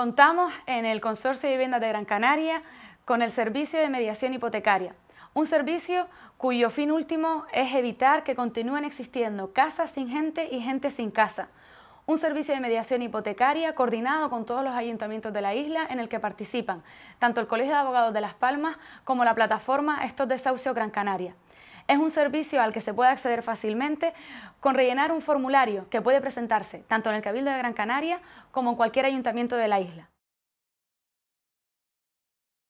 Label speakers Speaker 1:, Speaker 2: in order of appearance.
Speaker 1: Contamos en el Consorcio de Viviendas de Gran Canaria con el servicio de mediación hipotecaria, un servicio cuyo fin último es evitar que continúen existiendo casas sin gente y gente sin casa. Un servicio de mediación hipotecaria coordinado con todos los ayuntamientos de la isla en el que participan tanto el Colegio de Abogados de Las Palmas como la plataforma Estos Desahucios Gran Canaria. Es un servicio al que se puede acceder fácilmente con rellenar un formulario que puede presentarse tanto en el Cabildo de Gran Canaria como en cualquier ayuntamiento de la isla.